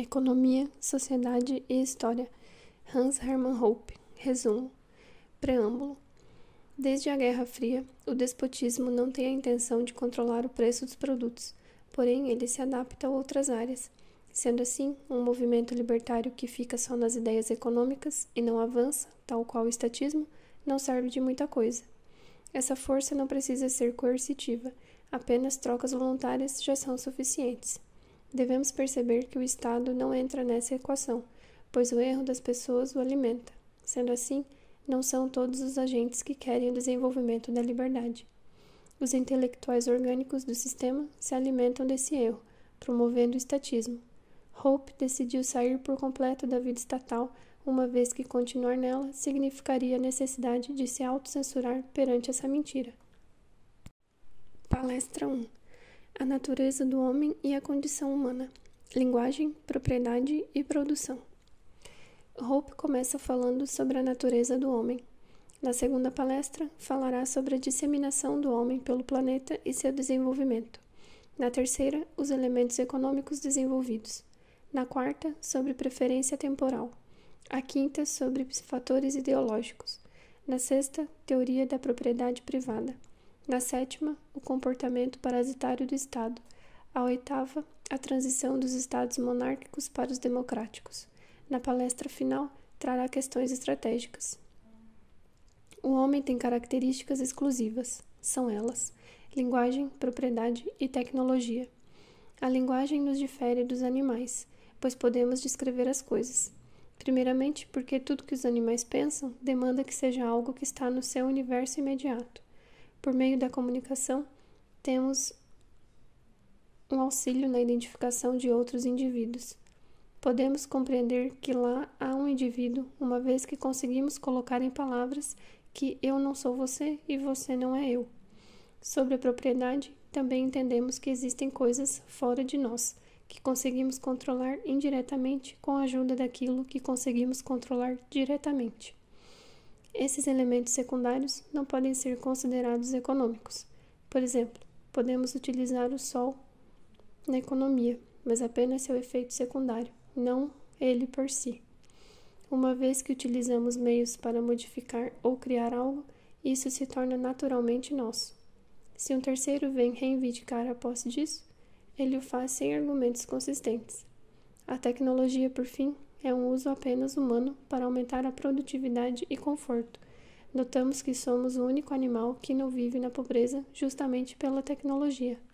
Economia, Sociedade e História, Hans Hermann Hope. Resumo. Preâmbulo. Desde a Guerra Fria, o despotismo não tem a intenção de controlar o preço dos produtos, porém ele se adapta a outras áreas. Sendo assim, um movimento libertário que fica só nas ideias econômicas e não avança, tal qual o estatismo, não serve de muita coisa. Essa força não precisa ser coercitiva, apenas trocas voluntárias já são suficientes. Devemos perceber que o Estado não entra nessa equação, pois o erro das pessoas o alimenta. Sendo assim, não são todos os agentes que querem o desenvolvimento da liberdade. Os intelectuais orgânicos do sistema se alimentam desse erro, promovendo o estatismo. Hope decidiu sair por completo da vida estatal, uma vez que continuar nela significaria a necessidade de se autocensurar perante essa mentira. Palestra 1 a natureza do homem e a condição humana, linguagem, propriedade e produção. Hope começa falando sobre a natureza do homem. Na segunda palestra, falará sobre a disseminação do homem pelo planeta e seu desenvolvimento. Na terceira, os elementos econômicos desenvolvidos. Na quarta, sobre preferência temporal. A quinta, sobre fatores ideológicos. Na sexta, teoria da propriedade privada. Na sétima, o comportamento parasitário do Estado. A oitava, a transição dos Estados monárquicos para os democráticos. Na palestra final, trará questões estratégicas. O homem tem características exclusivas, são elas: linguagem, propriedade e tecnologia. A linguagem nos difere dos animais, pois podemos descrever as coisas. Primeiramente, porque tudo que os animais pensam demanda que seja algo que está no seu universo imediato. Por meio da comunicação, temos um auxílio na identificação de outros indivíduos. Podemos compreender que lá há um indivíduo, uma vez que conseguimos colocar em palavras que eu não sou você e você não é eu. Sobre a propriedade, também entendemos que existem coisas fora de nós, que conseguimos controlar indiretamente com a ajuda daquilo que conseguimos controlar diretamente. Esses elementos secundários não podem ser considerados econômicos. Por exemplo, podemos utilizar o sol na economia, mas apenas seu efeito secundário, não ele por si. Uma vez que utilizamos meios para modificar ou criar algo, isso se torna naturalmente nosso. Se um terceiro vem reivindicar a posse disso, ele o faz sem argumentos consistentes. A tecnologia, por fim, é um uso apenas humano para aumentar a produtividade e conforto. Notamos que somos o único animal que não vive na pobreza justamente pela tecnologia.